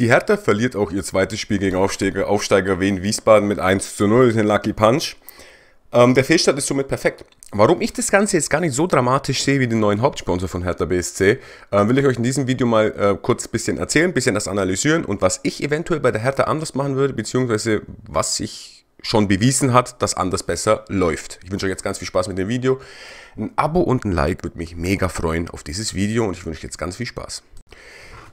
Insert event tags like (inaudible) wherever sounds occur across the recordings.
Die Hertha verliert auch ihr zweites Spiel gegen Aufsteiger, Aufsteiger Wien Wiesbaden mit 1 zu 0, den Lucky Punch. Ähm, der Fehlstart ist somit perfekt. Warum ich das Ganze jetzt gar nicht so dramatisch sehe wie den neuen Hauptsponsor von Hertha BSC, äh, will ich euch in diesem Video mal äh, kurz ein bisschen erzählen, ein bisschen das analysieren und was ich eventuell bei der Hertha anders machen würde, beziehungsweise was sich schon bewiesen hat, dass anders besser läuft. Ich wünsche euch jetzt ganz viel Spaß mit dem Video. Ein Abo und ein Like würde mich mega freuen auf dieses Video und ich wünsche euch jetzt ganz viel Spaß.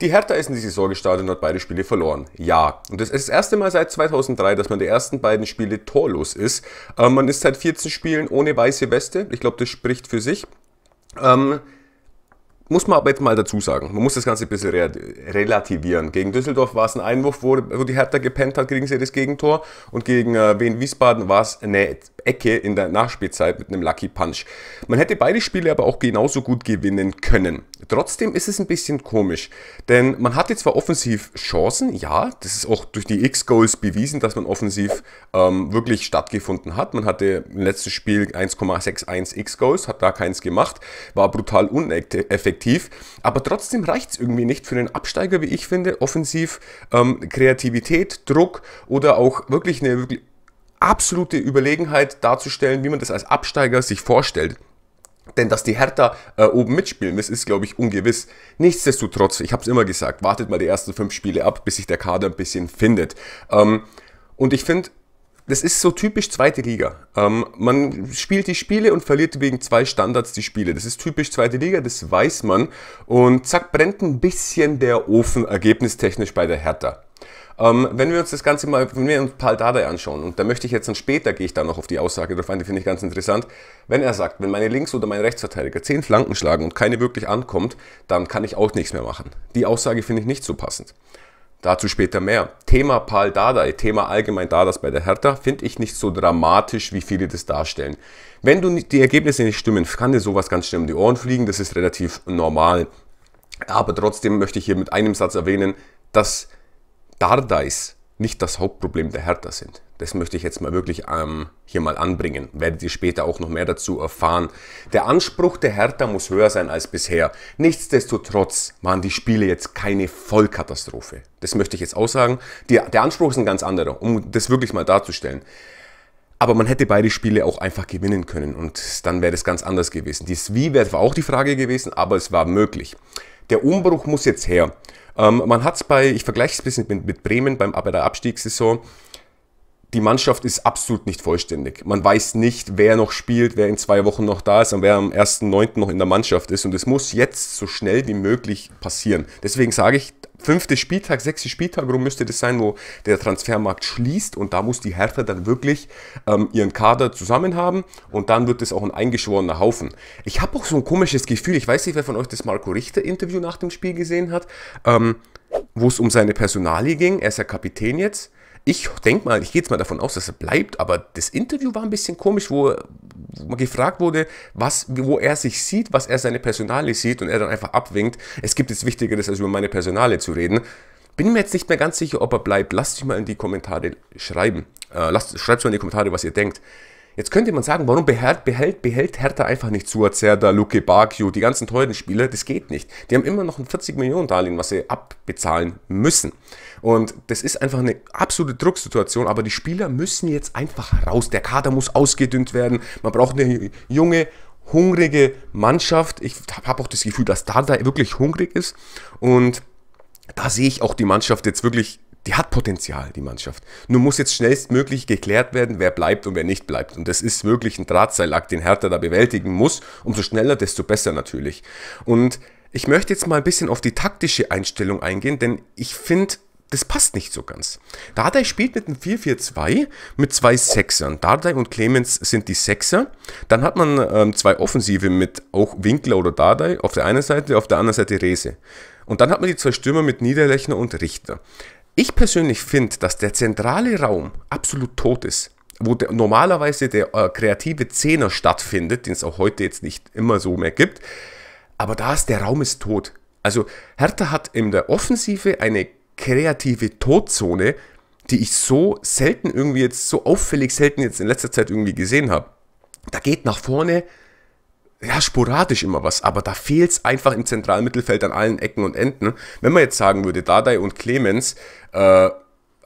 Die Hertha ist in die Saison gestartet und hat beide Spiele verloren. Ja, und das ist das erste Mal seit 2003, dass man die ersten beiden Spiele torlos ist. Ähm, man ist seit 14 Spielen ohne weiße Weste. Ich glaube, das spricht für sich. Ähm, muss man aber jetzt mal dazu sagen, man muss das Ganze ein bisschen relativieren. Gegen Düsseldorf war es ein Einwurf, wo, die Hertha gepennt hat, kriegen sie das Gegentor. Und gegen äh, Wien Wiesbaden war es eine Ecke in der Nachspielzeit mit einem Lucky Punch. Man hätte beide Spiele aber auch genauso gut gewinnen können. Trotzdem ist es ein bisschen komisch, denn man hatte zwar offensiv Chancen, ja, das ist auch durch die X-Goals bewiesen, dass man offensiv ähm, wirklich stattgefunden hat. Man hatte im letzten Spiel 1,61 X-Goals, hat da keins gemacht, war brutal uneffektiv, aber trotzdem reicht es irgendwie nicht für einen Absteiger, wie ich finde, offensiv ähm, Kreativität, Druck oder auch wirklich eine wirklich absolute Überlegenheit darzustellen, wie man das als Absteiger sich vorstellt. Denn dass die Hertha äh, oben mitspielen, muss, ist, glaube ich, ungewiss. Nichtsdestotrotz, ich habe es immer gesagt, wartet mal die ersten fünf Spiele ab, bis sich der Kader ein bisschen findet. Ähm, und ich finde, das ist so typisch zweite Liga. Ähm, man spielt die Spiele und verliert wegen zwei Standards die Spiele. Das ist typisch zweite Liga, das weiß man. Und zack, brennt ein bisschen der Ofen ergebnistechnisch bei der Hertha. Ähm, wenn wir uns das Ganze mal, wenn wir uns Paul Dardai anschauen, und da möchte ich jetzt dann später, gehe ich da noch auf die Aussage drauf ein, die finde ich ganz interessant, wenn er sagt, wenn meine Links- oder mein Rechtsverteidiger zehn Flanken schlagen und keine wirklich ankommt, dann kann ich auch nichts mehr machen. Die Aussage finde ich nicht so passend. Dazu später mehr. Thema Paul Dardai, Thema allgemein Dardas bei der Hertha, finde ich nicht so dramatisch, wie viele das darstellen. Wenn du die Ergebnisse nicht stimmen, kann dir sowas ganz schnell um die Ohren fliegen, das ist relativ normal. Aber trotzdem möchte ich hier mit einem Satz erwähnen, dass Dardais nicht das Hauptproblem der Hertha sind. Das möchte ich jetzt mal wirklich ähm, hier mal anbringen. Werdet ihr später auch noch mehr dazu erfahren. Der Anspruch der Hertha muss höher sein als bisher. Nichtsdestotrotz waren die Spiele jetzt keine Vollkatastrophe. Das möchte ich jetzt aussagen. Die, der Anspruch ist ein ganz anderer, um das wirklich mal darzustellen. Aber man hätte beide Spiele auch einfach gewinnen können und dann wäre das ganz anders gewesen. Dies Wie wäre auch die Frage gewesen, aber es war möglich. Der Umbruch muss jetzt her. Ähm, man hat es bei, ich vergleiche es ein bisschen mit, mit Bremen beim, bei der Abstiegssaison, die Mannschaft ist absolut nicht vollständig. Man weiß nicht, wer noch spielt, wer in zwei Wochen noch da ist und wer am 1.9. noch in der Mannschaft ist. Und es muss jetzt so schnell wie möglich passieren. Deswegen sage ich, fünfte Spieltag, sechste Spieltag rum müsste das sein, wo der Transfermarkt schließt. Und da muss die Hertha dann wirklich ähm, ihren Kader zusammen haben. Und dann wird es auch ein eingeschworener Haufen. Ich habe auch so ein komisches Gefühl. Ich weiß nicht, wer von euch das Marco Richter-Interview nach dem Spiel gesehen hat, ähm, wo es um seine Personalie ging. Er ist ja Kapitän jetzt ich denke mal, ich gehe jetzt mal davon aus, dass er bleibt, aber das Interview war ein bisschen komisch, wo man gefragt wurde, was, wo er sich sieht, was er seine Personale sieht und er dann einfach abwinkt. Es gibt jetzt Wichtigeres, als über meine Personale zu reden. Bin mir jetzt nicht mehr ganz sicher, ob er bleibt. Lasst mich mal in die Kommentare schreiben. Äh, lasst, schreibt mal in die Kommentare, was ihr denkt. Jetzt könnte man sagen, warum behält, behält, behält Hertha einfach nicht zu, da Luke Bakio, die ganzen teuren Spieler, das geht nicht. Die haben immer noch ein 40 Millionen Darlehen, was sie abbezahlen müssen. Und das ist einfach eine absolute Drucksituation, aber die Spieler müssen jetzt einfach raus. Der Kader muss ausgedünnt werden. Man braucht eine junge, hungrige Mannschaft. Ich habe auch das Gefühl, dass Dada wirklich hungrig ist und da sehe ich auch die Mannschaft jetzt wirklich die hat Potenzial, die Mannschaft. Nur muss jetzt schnellstmöglich geklärt werden, wer bleibt und wer nicht bleibt. Und das ist wirklich ein Drahtseilakt, den Hertha da bewältigen muss. Umso schneller, desto besser natürlich. Und ich möchte jetzt mal ein bisschen auf die taktische Einstellung eingehen, denn ich finde, das passt nicht so ganz. Dardai spielt mit einem 4-4-2 mit zwei Sechsern. Dardai und Clemens sind die Sechser. Dann hat man ähm, zwei Offensive mit auch Winkler oder Dardai auf der einen Seite, auf der anderen Seite Rese. Und dann hat man die zwei Stürmer mit Niederlechner und Richter. Ich persönlich finde, dass der zentrale Raum absolut tot ist, wo der, normalerweise der äh, kreative Zehner stattfindet, den es auch heute jetzt nicht immer so mehr gibt. Aber da ist der Raum ist tot. Also Hertha hat in der Offensive eine kreative Todzone, die ich so selten irgendwie jetzt, so auffällig selten jetzt in letzter Zeit irgendwie gesehen habe. Da geht nach vorne ja, sporadisch immer was, aber da fehlt es einfach im Zentralmittelfeld an allen Ecken und Enden. Wenn man jetzt sagen würde, Dardai und Clemens äh,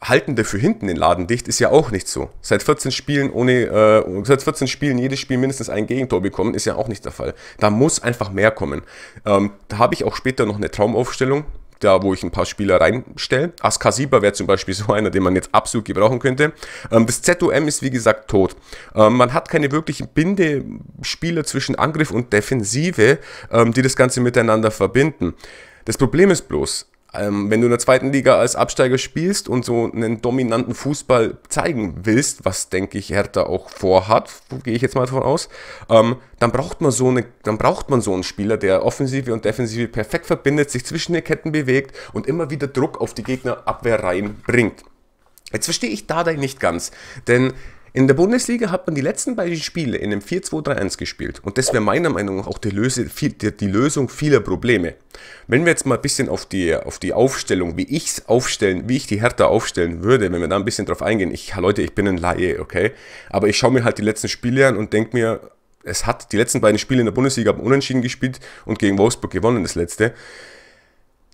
halten dafür hinten den Laden dicht, ist ja auch nicht so. Seit 14 Spielen ohne, äh, seit 14 Spielen jedes Spiel mindestens ein Gegentor bekommen, ist ja auch nicht der Fall. Da muss einfach mehr kommen. Ähm, da habe ich auch später noch eine Traumaufstellung, da, wo ich ein paar Spieler reinstelle. Askasiba wäre zum Beispiel (laughs) so einer, den man jetzt absolut gebrauchen könnte. Ähm, das ZOM ist wie gesagt tot. Ähm, man hat keine wirklichen Bindespieler zwischen Angriff und Defensive, ähm, die das Ganze miteinander verbinden. Das Problem ist bloß, ähm, wenn du in der zweiten Liga als Absteiger spielst und so einen dominanten Fußball zeigen willst, was denke ich Hertha auch vorhat, gehe ich jetzt mal davon aus, ähm, dann braucht man so eine, dann braucht man so einen Spieler, der Offensive und Defensive perfekt verbindet, sich zwischen den Ketten bewegt und immer wieder Druck auf die Gegnerabwehr reinbringt. Jetzt verstehe ich Dardai nicht ganz, denn in der Bundesliga hat man die letzten beiden Spiele in einem 4-2-3-1 gespielt. Und das wäre meiner Meinung nach auch die, Löse, die, Lösung vieler Probleme. Wenn wir jetzt mal ein bisschen auf die, auf die Aufstellung, wie ich es aufstellen, wie ich die Hertha aufstellen würde, wenn wir da ein bisschen drauf eingehen. Ich, Leute, ich bin ein Laie, okay? Aber ich schaue mir halt die letzten Spiele an und denke mir, es hat die letzten beiden Spiele in der Bundesliga haben unentschieden gespielt und gegen Wolfsburg gewonnen, das letzte.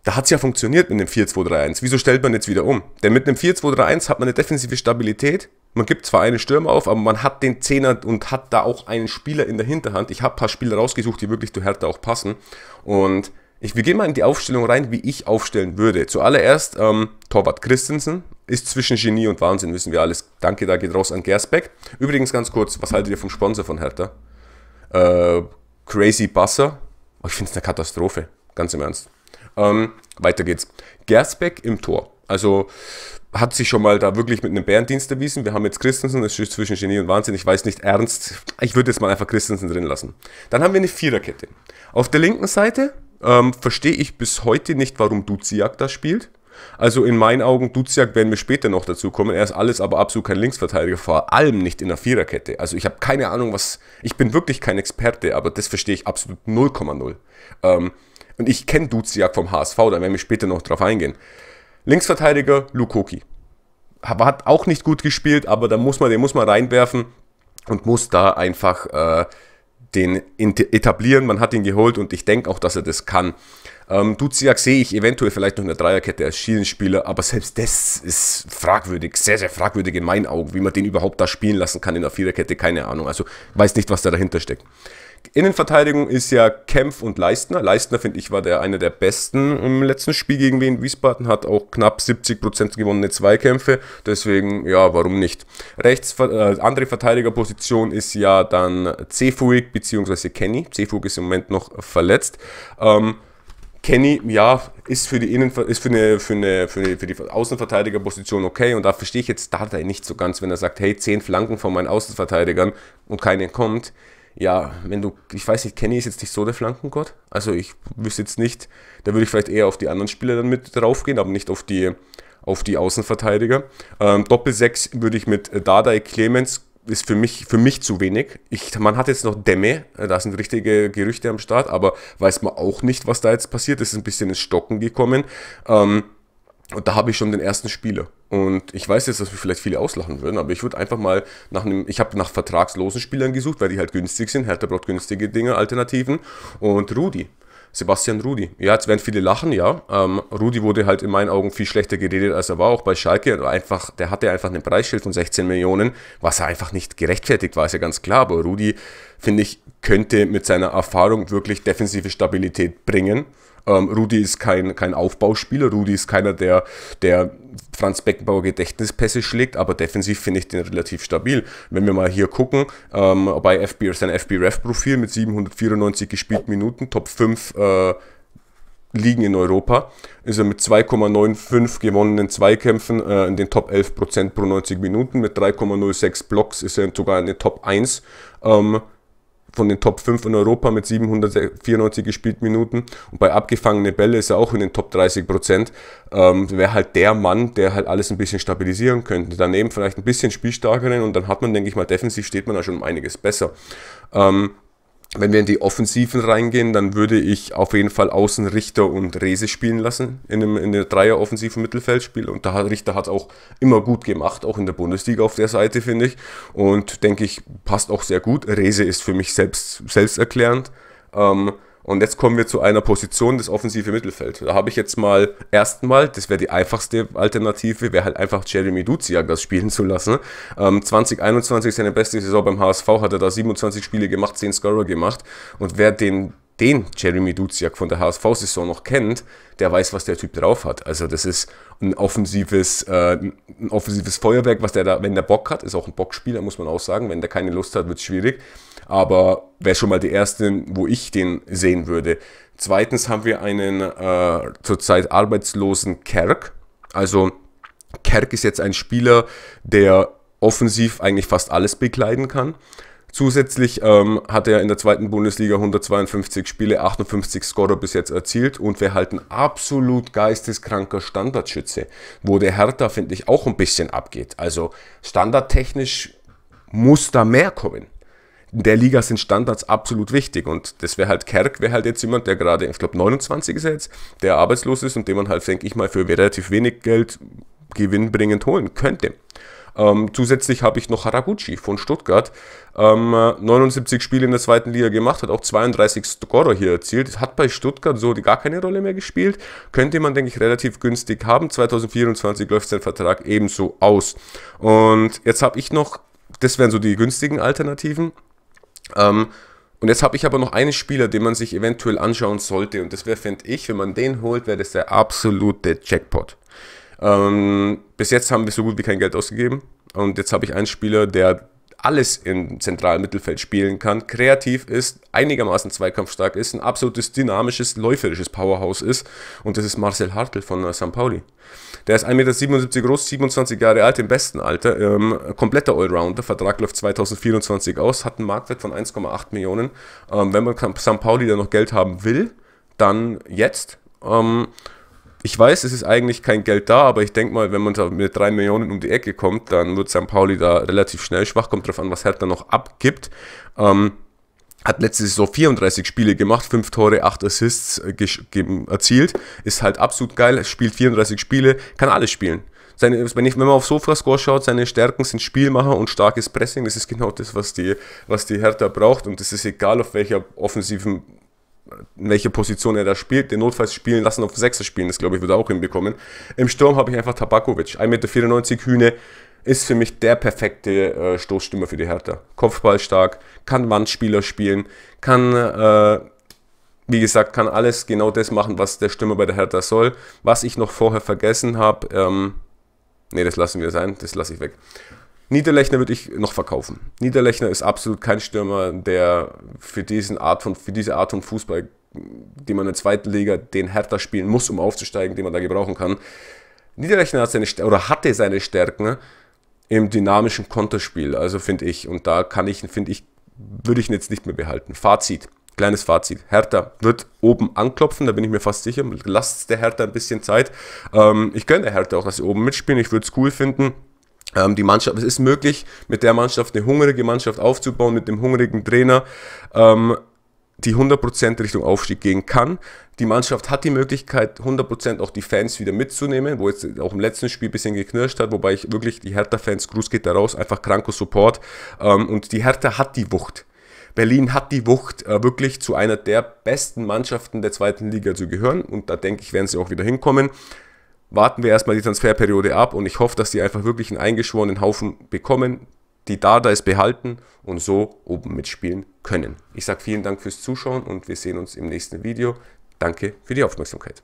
Da hat es ja funktioniert mit dem 4-2-3-1. Wieso stellt man jetzt wieder um? Denn mit einem 4-2-3-1 hat man eine defensive Stabilität, man gibt zwar einen Stürmer auf, aber man hat den Zehner und hat da auch einen Spieler in der Hinterhand. Ich habe ein paar Spieler rausgesucht, die wirklich zu Hertha auch passen. Und ich, wir gehen mal in die Aufstellung rein, wie ich aufstellen würde. Zuallererst ähm, Torwart Christensen ist zwischen Genie und Wahnsinn, wissen wir alles. Danke, da geht raus an Gersbeck. Übrigens ganz kurz, was haltet ihr vom Sponsor von Hertha? Äh, Crazy Basser. Oh, ich finde es eine Katastrophe, ganz im Ernst. Ähm, weiter geht's. Gersbeck im Tor. Also hat sich schon mal da wirklich mit einem Bärendienst erwiesen. Wir haben jetzt Christensen, das ist zwischen Genie und Wahnsinn. Ich weiß nicht ernst. Ich würde jetzt mal einfach Christensen drin lassen. Dann haben wir eine Viererkette. Auf der linken Seite ähm, verstehe ich bis heute nicht, warum Duziak da spielt. Also in meinen Augen, Duziak werden wir später noch dazu kommen. Er ist alles, aber absolut kein Linksverteidiger, vor allem nicht in der Viererkette. Also ich habe keine Ahnung, was. Ich bin wirklich kein Experte, aber das verstehe ich absolut 0,0. Ähm, und ich kenne Duziak vom HSV, da werden wir später noch drauf eingehen. Linksverteidiger Lukoki. Hat auch nicht gut gespielt, aber da muss man, den muss man reinwerfen und muss da einfach äh, den etablieren. Man hat ihn geholt und ich denke auch, dass er das kann. Ähm, Duziak sehe ich eventuell vielleicht noch in der Dreierkette als Schienenspieler, aber selbst das ist fragwürdig, sehr, sehr fragwürdig in meinen Augen, wie man den überhaupt da spielen lassen kann in der Viererkette, keine Ahnung. Also weiß nicht, was da dahinter steckt. Innenverteidigung ist ja Kempf und Leistner. Leistner, finde ich, war der einer der besten im letzten Spiel gegen Wien Wiesbaden, hat auch knapp 70% gewonnene Zweikämpfe. Deswegen, ja, warum nicht? Rechts, äh, andere Verteidigerposition ist ja dann Cefuig bzw. Kenny. Cefuig ist im Moment noch verletzt. Ähm, Kenny, ja, ist für die Innenver ist für eine, für eine, für eine für die Außenverteidigerposition okay und da verstehe ich jetzt Dardai nicht so ganz, wenn er sagt, hey, zehn Flanken von meinen Außenverteidigern und keine kommt ja, wenn du, ich weiß nicht, Kenny ist jetzt nicht so der Flankengott. Also ich wüsste jetzt nicht, da würde ich vielleicht eher auf die anderen Spieler dann mit draufgehen, aber nicht auf die, auf die Außenverteidiger. Ähm, Doppel 6 würde ich mit Dada Clemens ist für mich, für mich zu wenig. Ich, man hat jetzt noch Dämme, äh, da sind richtige Gerüchte am Start, aber weiß man auch nicht, was da jetzt passiert. Es ist ein bisschen ins Stocken gekommen. Ähm, und da habe ich schon den ersten Spieler. Und ich weiß jetzt, dass wir vielleicht viele auslachen würden, aber ich würde einfach mal nach einem, ich habe nach vertragslosen Spielern gesucht, weil die halt günstig sind. Hertha braucht günstige Dinge, Alternativen. Und Rudi, Sebastian Rudi. Ja, jetzt werden viele lachen, ja. Ähm, Rudi wurde halt in meinen Augen viel schlechter geredet, als er war, auch bei Schalke. Einfach, der hatte einfach einen Preisschild von 16 Millionen, was er einfach nicht gerechtfertigt war, ist ja ganz klar. Aber Rudi, finde ich, könnte mit seiner Erfahrung wirklich defensive Stabilität bringen. Ähm, Rudi ist kein, kein Aufbauspieler, Rudi ist keiner, der, der Franz Beckenbauer Gedächtnispässe schlägt, aber defensiv finde ich den relativ stabil. Wenn wir mal hier gucken, ähm, bei FB, sein FB-Ref-Profil mit 794 gespielten Minuten, Top 5 äh, Ligen in Europa, ist er mit 2,95 gewonnenen Zweikämpfen äh, in den Top 11% pro 90 Minuten, mit 3,06 Blocks ist er sogar in den Top 1 ähm, von den Top 5 in Europa mit 794 gespielt Minuten. Und bei abgefangene Bälle ist er auch in den Top 30 Prozent. Ähm, Wäre halt der Mann, der halt alles ein bisschen stabilisieren könnte. Daneben vielleicht ein bisschen spielstarkeren und dann hat man, denke ich mal, defensiv steht man da schon um einiges besser. Ähm, wenn wir in die Offensiven reingehen, dann würde ich auf jeden Fall außen Richter und Rese spielen lassen in einem, in einem Dreier-offensiven Mittelfeldspiel. Und da Richter hat auch immer gut gemacht, auch in der Bundesliga auf der Seite, finde ich. Und denke ich, passt auch sehr gut. Rese ist für mich selbst, selbsterklärend. Ähm, und jetzt kommen wir zu einer Position des offensiven Mittelfelds. Da habe ich jetzt mal erstmal, das wäre die einfachste Alternative, wäre halt einfach Jeremy Duziak das spielen zu lassen. Ähm, 2021 seine beste Saison beim HSV, hat er da 27 Spiele gemacht, 10 Scorer gemacht. Und wer den den Jeremy Duziak von der HSV-Saison noch kennt, der weiß, was der Typ drauf hat. Also das ist ein offensives, äh, ein offensives Feuerwerk, was der da, wenn der Bock hat, ist auch ein Bockspieler, muss man auch sagen. Wenn der keine Lust hat, wird es schwierig. Aber wäre schon mal die erste, wo ich den sehen würde. Zweitens haben wir einen äh, zurzeit arbeitslosen Kerk. Also Kerk ist jetzt ein Spieler, der offensiv eigentlich fast alles bekleiden kann Zusätzlich ähm, hat er in der zweiten Bundesliga 152 Spiele, 58 Scorer bis jetzt erzielt und wäre halt ein absolut geisteskranker Standardschütze, wo der Hertha, finde ich, auch ein bisschen abgeht. Also standardtechnisch muss da mehr kommen. In der Liga sind Standards absolut wichtig und das wäre halt Kerk, wäre halt jetzt jemand, der gerade, ich glaube 29 ist er jetzt, der arbeitslos ist und den man halt, denke ich mal, für relativ wenig Geld gewinnbringend holen könnte. Ähm, zusätzlich habe ich noch Haraguchi von Stuttgart, ähm, 79 Spiele in der zweiten Liga gemacht, hat auch 32 Scorer hier erzielt, hat bei Stuttgart so gar keine Rolle mehr gespielt, könnte man, denke ich, relativ günstig haben. 2024 läuft sein Vertrag ebenso aus. Und jetzt habe ich noch, das wären so die günstigen Alternativen. Ähm, und jetzt habe ich aber noch einen Spieler, den man sich eventuell anschauen sollte. Und das wäre, fände ich, wenn man den holt, wäre das der absolute Jackpot. Ähm, bis jetzt haben wir so gut wie kein Geld ausgegeben. Und jetzt habe ich einen Spieler, der alles im zentralen Mittelfeld spielen kann, kreativ ist, einigermaßen zweikampfstark ist, ein absolutes dynamisches, läuferisches Powerhouse ist. Und das ist Marcel Hartl von äh, St. Pauli. Der ist 1,77 Meter groß, 27 Jahre alt, im besten Alter, ähm, kompletter Allrounder. Vertrag läuft 2024 aus, hat einen Marktwert von 1,8 Millionen. Ähm, wenn man St. Pauli dann noch Geld haben will, dann jetzt. Ähm, ich weiß, es ist eigentlich kein Geld da, aber ich denke mal, wenn man da mit 3 Millionen um die Ecke kommt, dann wird St. Pauli da relativ schnell schwach. Kommt drauf an, was Hertha noch abgibt. Ähm, hat letzte Saison 34 Spiele gemacht, 5 Tore, 8 Assists äh, erzielt. Ist halt absolut geil, spielt 34 Spiele, kann alles spielen. Seine, wenn, ich, wenn, man auf Sofa-Score schaut, seine Stärken sind Spielmacher und starkes Pressing. Das ist genau das, was die, was die Hertha braucht. Und es ist egal, auf welcher offensiven welche Position er da spielt. Den notfalls spielen lassen, auf 6 spielen, das glaube ich, würde er auch hinbekommen. Im Sturm habe ich einfach Tabakovic. 1,94 Meter Hühne ist für mich der perfekte äh, Stoßstürmer für die Hertha. Kopfball stark, kann Wandspieler spielen, kann, äh, wie gesagt, kann alles genau das machen, was der Stürmer bei der Hertha soll. Was ich noch vorher vergessen habe, ähm, Ne, das lassen wir sein, das lasse ich weg. Niederlechner würde ich noch verkaufen. Niederlechner ist absolut kein Stürmer, der für, diesen Art von, für diese Art von Fußball, die man in der zweiten Liga den Hertha spielen muss, um aufzusteigen, den man da gebrauchen kann. Niederlechner hat seine, oder hatte seine Stärken im dynamischen Konterspiel, also finde ich. Und da kann ich, finde ich, würde ich ihn jetzt nicht mehr behalten. Fazit. Kleines Fazit. Hertha wird oben anklopfen, da bin ich mir fast sicher. Lasst der Hertha ein bisschen Zeit. Ähm, ich gönne der Hertha auch, dass sie oben mitspielen. Ich würde es cool finden. Ähm, die Mannschaft, es ist möglich, mit der Mannschaft eine hungrige Mannschaft aufzubauen, mit dem hungrigen Trainer, ähm, die 100% Richtung Aufstieg gehen kann. Die Mannschaft hat die Möglichkeit, 100% auch die Fans wieder mitzunehmen, wo jetzt auch im letzten Spiel ein bisschen geknirscht hat, wobei ich wirklich die Hertha-Fans, Gruß geht da raus, einfach kranker Support. Ähm, und die Hertha hat die Wucht. Berlin hat die Wucht, äh, wirklich zu einer der besten Mannschaften der zweiten Liga zu gehören. Und da denke ich, werden sie auch wieder hinkommen warten wir erstmal die Transferperiode ab und ich hoffe, dass die einfach wirklich einen eingeschworenen Haufen bekommen, die Dada ist behalten und so oben mitspielen können. Ich sage vielen Dank fürs Zuschauen und wir sehen uns im nächsten Video. Danke für die Aufmerksamkeit.